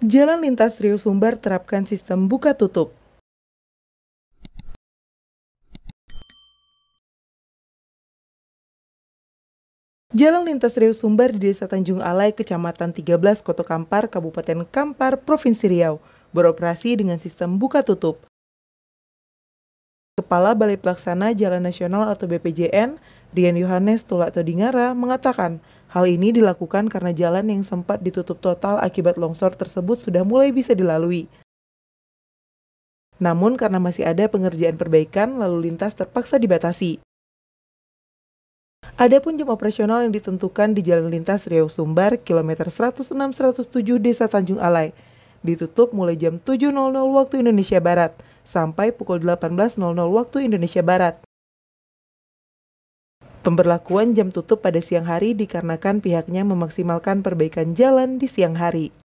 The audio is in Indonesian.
Jalan lintas Rio Sumbar terapkan sistem buka tutup. Jalan lintas Riau Sumbar di Desa Tanjung Alai, Kecamatan 13, Kota Kampar, Kabupaten Kampar, Provinsi Riau, beroperasi dengan sistem buka tutup. Kepala Balai Pelaksana Jalan Nasional atau BPJN, Rian Yohanes Tulak Todingara, mengatakan hal ini dilakukan karena jalan yang sempat ditutup total akibat longsor tersebut sudah mulai bisa dilalui. Namun karena masih ada pengerjaan perbaikan, lalu lintas terpaksa dibatasi. Adapun jam operasional yang ditentukan di Jalan Lintas Riau Sumbar, kilometer 106-107 Desa Tanjung Alai, ditutup mulai jam 7.00 waktu Indonesia Barat – sampai pukul 18.00 waktu Indonesia Barat. Pemberlakuan jam tutup pada siang hari dikarenakan pihaknya memaksimalkan perbaikan jalan di siang hari.